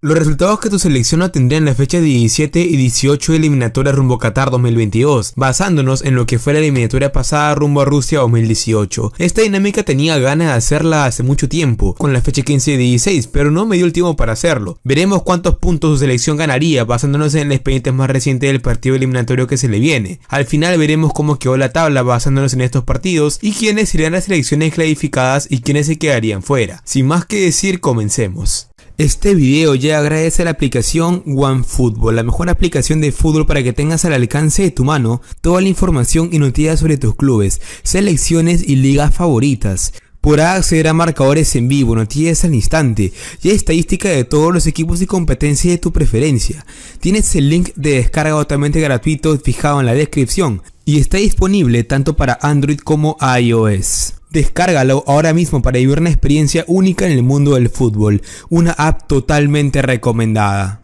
Los resultados que tu selección obtendría en la fecha 17 y 18 de eliminatoria rumbo a Qatar 2022, basándonos en lo que fue la eliminatoria pasada rumbo a Rusia 2018. Esta dinámica tenía ganas de hacerla hace mucho tiempo, con la fecha 15 y 16, pero no me dio el tiempo para hacerlo. Veremos cuántos puntos su selección ganaría, basándonos en el expediente más reciente del partido eliminatorio que se le viene. Al final veremos cómo quedó la tabla basándonos en estos partidos y quiénes serían las selecciones clasificadas y quiénes se quedarían fuera. Sin más que decir, comencemos. Este video ya agradece la aplicación OneFootball, la mejor aplicación de fútbol para que tengas al alcance de tu mano toda la información y noticias sobre tus clubes, selecciones y ligas favoritas. Podrás acceder a marcadores en vivo, noticias al instante y estadística de todos los equipos y competencias de tu preferencia. Tienes el link de descarga totalmente gratuito fijado en la descripción y está disponible tanto para Android como iOS. Descárgalo ahora mismo para vivir una experiencia única en el mundo del fútbol, una app totalmente recomendada.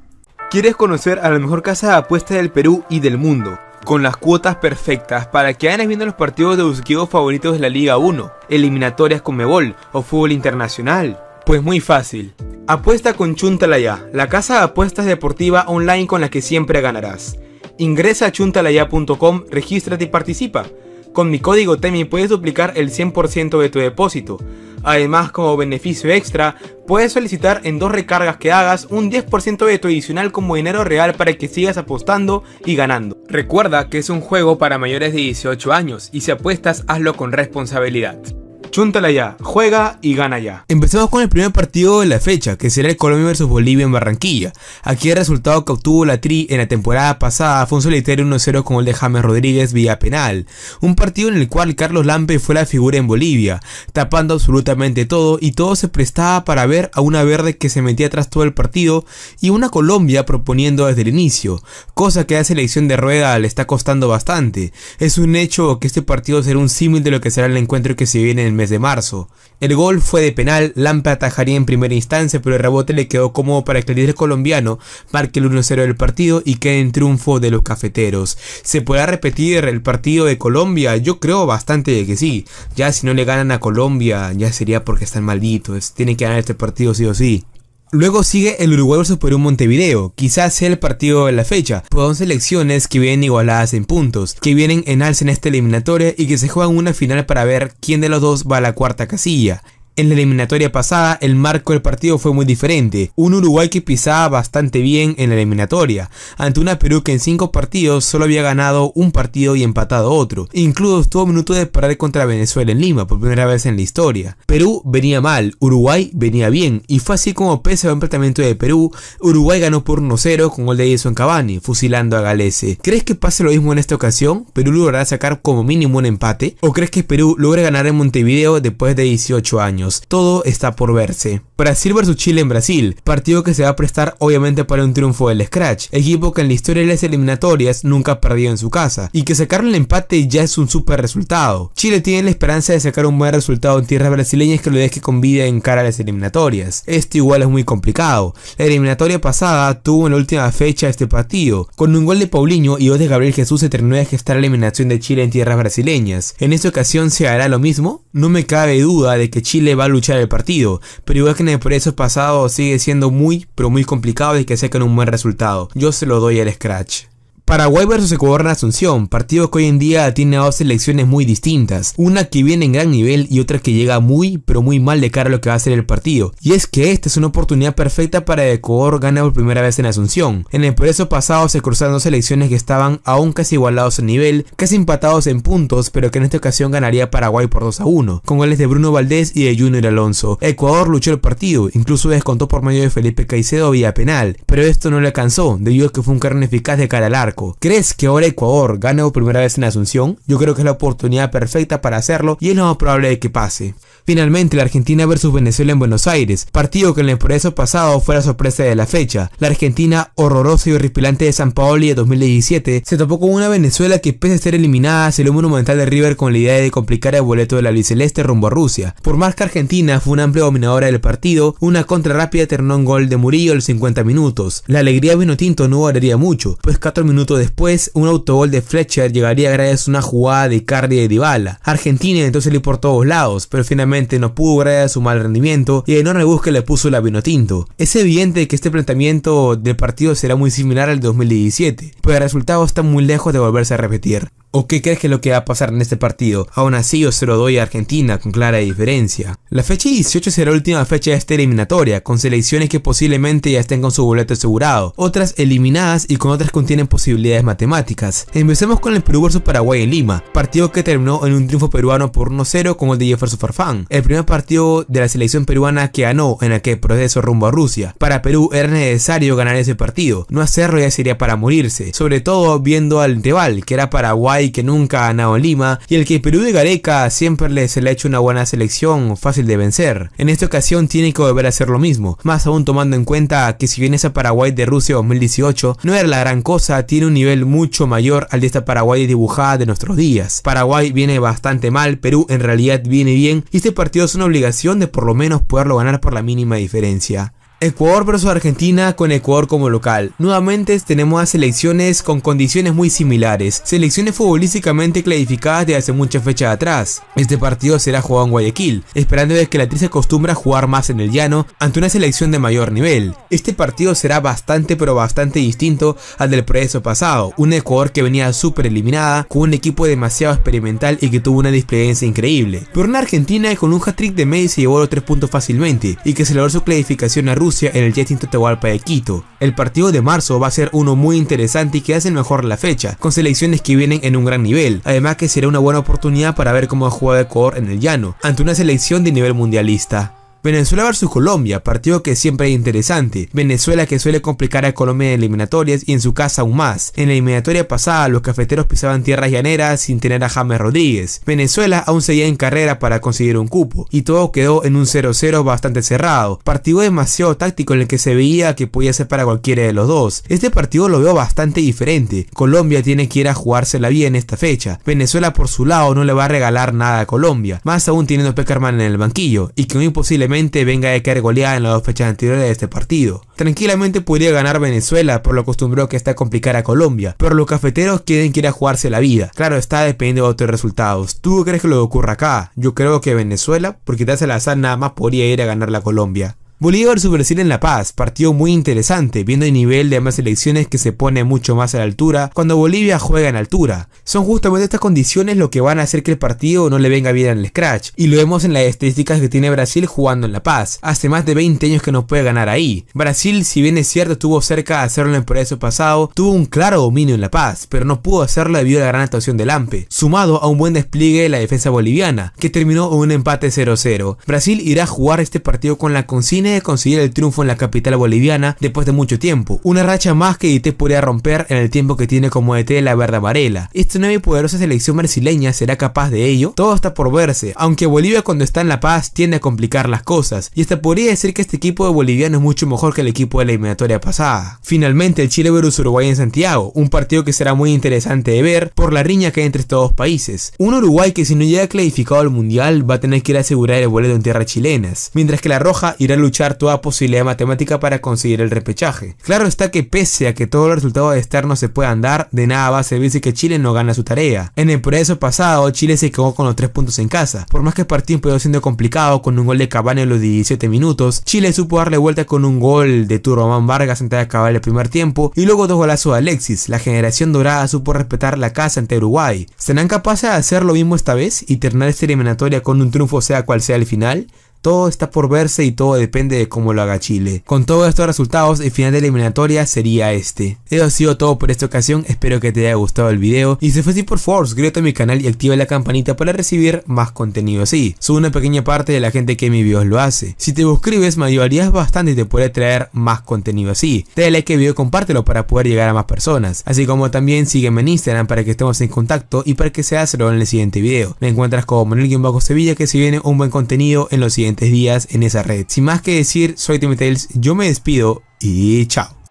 ¿Quieres conocer a la mejor casa de apuestas del Perú y del mundo? Con las cuotas perfectas para que vayas viendo los partidos de tus favoritos de la Liga 1, eliminatorias con Mebol o fútbol internacional. Pues muy fácil. Apuesta con Chuntalaya, la casa de apuestas deportiva online con la que siempre ganarás. Ingresa a chuntalaya.com, regístrate y participa. Con mi código TEMI puedes duplicar el 100% de tu depósito. Además, como beneficio extra, puedes solicitar en dos recargas que hagas un 10% de tu adicional como dinero real para que sigas apostando y ganando. Recuerda que es un juego para mayores de 18 años y si apuestas hazlo con responsabilidad. Chúntala ya, juega y gana ya. Empezamos con el primer partido de la fecha, que será el Colombia vs Bolivia en Barranquilla. Aquí el resultado que obtuvo la Tri en la temporada pasada fue un solitario 1-0 con el de James Rodríguez vía penal. Un partido en el cual Carlos Lampe fue la figura en Bolivia, tapando absolutamente todo y todo se prestaba para ver a una verde que se metía atrás todo el partido y una Colombia proponiendo desde el inicio, cosa que a la selección de rueda le está costando bastante. Es un hecho que este partido será un símil de lo que será el encuentro que se viene en el mes de marzo. El gol fue de penal, Lampe atajaría en primera instancia, pero el rebote le quedó cómodo para que el líder colombiano marque el 1-0 del partido y quede en triunfo de los cafeteros. ¿Se podrá repetir el partido de Colombia? Yo creo bastante de que sí. Ya si no le ganan a Colombia, ya sería porque están malditos. Tienen que ganar este partido sí o sí. Luego sigue el Uruguay vs Montevideo, quizás sea el partido de la fecha, por pues 11 selecciones que vienen igualadas en puntos, que vienen en alza en esta eliminatoria y que se juegan una final para ver quién de los dos va a la cuarta casilla. En la eliminatoria pasada el marco del partido fue muy diferente, un Uruguay que pisaba bastante bien en la eliminatoria, ante una Perú que en 5 partidos solo había ganado un partido y empatado otro, incluso estuvo minutos de parar contra Venezuela en Lima por primera vez en la historia. Perú venía mal, Uruguay venía bien, y fue así como pese al un de Perú, Uruguay ganó por 1-0 con gol de en Cavani, fusilando a Galese. ¿Crees que pase lo mismo en esta ocasión? ¿Perú logrará sacar como mínimo un empate? ¿O crees que Perú logre ganar en Montevideo después de 18 años? Todo está por verse. Brasil vs Chile en Brasil, partido que se va a prestar obviamente para un triunfo del Scratch, equipo que en la historia de las eliminatorias nunca ha perdido en su casa, y que sacaron el empate ya es un super resultado. Chile tiene la esperanza de sacar un buen resultado en tierras brasileñas que lo deje con vida en cara a las eliminatorias. Esto igual es muy complicado. La eliminatoria pasada tuvo en la última fecha este partido, con un gol de Paulinho y dos de Gabriel Jesús se terminó de gestar la eliminación de Chile en tierras brasileñas. En esta ocasión se hará lo mismo, no me cabe duda de que Chile va a luchar el partido, pero igual que en el proceso pasado sigue siendo muy pero muy complicado y que queden un buen resultado. Yo se lo doy al Scratch. Paraguay versus Ecuador en Asunción, partido que hoy en día tiene dos selecciones muy distintas, una que viene en gran nivel y otra que llega muy pero muy mal de cara a lo que va a ser el partido. Y es que esta es una oportunidad perfecta para Ecuador ganar por primera vez en Asunción. En el proceso pasado se cruzaron dos selecciones que estaban aún casi igualados en nivel, casi empatados en puntos, pero que en esta ocasión ganaría Paraguay por 2 a 1, con goles de Bruno Valdés y de Junior Alonso. Ecuador luchó el partido, incluso descontó por medio de Felipe Caicedo vía penal, pero esto no le alcanzó, debido a que fue un carne eficaz de cara al arco. ¿Crees que ahora Ecuador gane por primera vez en Asunción? Yo creo que es la oportunidad perfecta para hacerlo y es lo más probable de que pase. Finalmente, la Argentina versus Venezuela en Buenos Aires, partido que en el progreso pasado fue la sorpresa de la fecha. La Argentina, horrorosa y horripilante de San Paoli de 2017, se topó con una Venezuela que pese a ser eliminada, se lo monumental de River con la idea de complicar el boleto de la biceleste rumbo a Rusia. Por más que Argentina fue una amplia dominadora del partido, una contra rápida terminó un gol de Murillo en 50 minutos. La alegría de tinto no valería mucho, pues 4 minutos después, un autogol de Fletcher llegaría gracias a una jugada de Cardi de Dybala. Argentina entonces le por todos lados, pero finalmente no pudo gracias a su mal rendimiento y el enorme bus que le puso la tinto. Es evidente que este planteamiento del partido será muy similar al 2017, pero el resultado está muy lejos de volverse a repetir. ¿O qué crees que es lo que va a pasar en este partido? Aún así yo se lo doy a Argentina con clara diferencia. La fecha 18 será la última fecha de esta eliminatoria, con selecciones que posiblemente ya estén con su boleto asegurado, otras eliminadas y con otras que contienen posibilidades matemáticas. Empecemos con el Perú vs Paraguay en Lima, partido que terminó en un triunfo peruano por 1-0 con el de Jefferson Farfán, el primer partido de la selección peruana que ganó en aquel proceso rumbo a Rusia. Para Perú era necesario ganar ese partido, no hacerlo ya sería para morirse, sobre todo viendo al rival que era Paraguay que nunca ha ganado Lima, y el que Perú de Gareca siempre le se le ha hecho una buena selección, fácil de vencer. En esta ocasión tiene que volver a hacer lo mismo, más aún tomando en cuenta que si bien esa Paraguay de Rusia 2018 no era la gran cosa, tiene un nivel mucho mayor al de esta Paraguay dibujada de nuestros días. Paraguay viene bastante mal, Perú en realidad viene bien, y este partido es una obligación de por lo menos poderlo ganar por la mínima diferencia. Ecuador versus Argentina con Ecuador como local. Nuevamente tenemos a selecciones con condiciones muy similares, selecciones futbolísticamente clasificadas de hace muchas fechas atrás. Este partido será jugado en Guayaquil, esperando desde que la actriz acostumbra jugar más en el llano ante una selección de mayor nivel. Este partido será bastante pero bastante distinto al del proceso pasado, un Ecuador que venía súper eliminada, con un equipo demasiado experimental y que tuvo una desplegencia increíble. Pero una Argentina con un hat-trick de Messi llevó los 3 puntos fácilmente y que celebró su clasificación a Rusia en el Totahualpa de Quito. El partido de marzo va a ser uno muy interesante y que hace mejor la fecha, con selecciones que vienen en un gran nivel, además que será una buena oportunidad para ver cómo ha jugado Ecuador en el llano, ante una selección de nivel mundialista. Venezuela vs Colombia, partido que siempre es interesante. Venezuela que suele complicar a Colombia en eliminatorias y en su casa aún más. En la eliminatoria pasada los cafeteros pisaban tierras llaneras sin tener a James Rodríguez. Venezuela aún seguía en carrera para conseguir un cupo y todo quedó en un 0-0 bastante cerrado. Partido demasiado táctico en el que se veía que podía ser para cualquiera de los dos. Este partido lo veo bastante diferente. Colombia tiene que ir a jugarse la vida en esta fecha. Venezuela por su lado no le va a regalar nada a Colombia, más aún teniendo a Peckerman en el banquillo y que muy posiblemente venga de caer goleada en las dos fechas anteriores de este partido. Tranquilamente podría ganar Venezuela por lo acostumbrado que está a complicar a Colombia, pero los cafeteros quieren que ir a jugarse la vida. Claro, está dependiendo de otros resultados. ¿Tú crees que lo ocurra acá? Yo creo que Venezuela, por quitarse la sal nada más podría ir a ganar la Colombia. Bolívar su Brasil en La Paz, partido muy interesante, viendo el nivel de ambas selecciones que se pone mucho más a la altura cuando Bolivia juega en altura. Son justamente estas condiciones lo que van a hacer que el partido no le venga bien el scratch, y lo vemos en las estadísticas que tiene Brasil jugando en La Paz, hace más de 20 años que no puede ganar ahí. Brasil, si bien es cierto, estuvo cerca de hacerlo en el proceso pasado, tuvo un claro dominio en La Paz, pero no pudo hacerlo debido a la gran actuación del Ampe, sumado a un buen despliegue de la defensa boliviana, que terminó en un empate 0-0. Brasil irá a jugar este partido con la consigna de conseguir el triunfo en la capital boliviana después de mucho tiempo, una racha más que IT e podría romper en el tiempo que tiene como DT e la verde Varela. Esta nueva y poderosa selección brasileña será capaz de ello, todo está por verse, aunque Bolivia cuando está en La Paz tiende a complicar las cosas, y hasta podría decir que este equipo de boliviano es mucho mejor que el equipo de la eliminatoria pasada. Finalmente el Chile versus Uruguay en Santiago, un partido que será muy interesante de ver por la riña que hay entre estos dos países. Un Uruguay que si no llega clasificado al Mundial va a tener que ir a asegurar el boleto en tierra chilenas, mientras que la Roja irá a luchar toda posibilidad matemática para conseguir el repechaje. Claro está que pese a que todos los resultados no se puedan dar, de nada va a servirse que Chile no gana su tarea. En el proceso pasado, Chile se quedó con los 3 puntos en casa. Por más que el partido empezó siendo complicado con un gol de Cabana en los 17 minutos, Chile supo darle vuelta con un gol de román Vargas antes de acabar el primer tiempo y luego dos golazos de Alexis. La generación dorada supo respetar la casa ante Uruguay. ¿Serán capaces de hacer lo mismo esta vez y terminar esta eliminatoria con un triunfo sea cual sea el final? Todo está por verse y todo depende de cómo lo haga Chile. Con todos estos resultados, el final de eliminatoria sería este. Eso ha sido todo por esta ocasión, espero que te haya gustado el video. Y si fue así, por favor, suscríbete a mi canal y activa la campanita para recibir más contenido así. Soy una pequeña parte de la gente que mi videos lo hace. Si te suscribes, me ayudarías bastante y te puede traer más contenido así. Dale like al video y compártelo para poder llegar a más personas. Así como también sígueme en Instagram para que estemos en contacto y para que se lo en el siguiente video. Me encuentras como Manuel-Sevilla que si viene un buen contenido en los siguientes días en esa red. Sin más que decir, soy Timmy Tales, yo me despido y chao.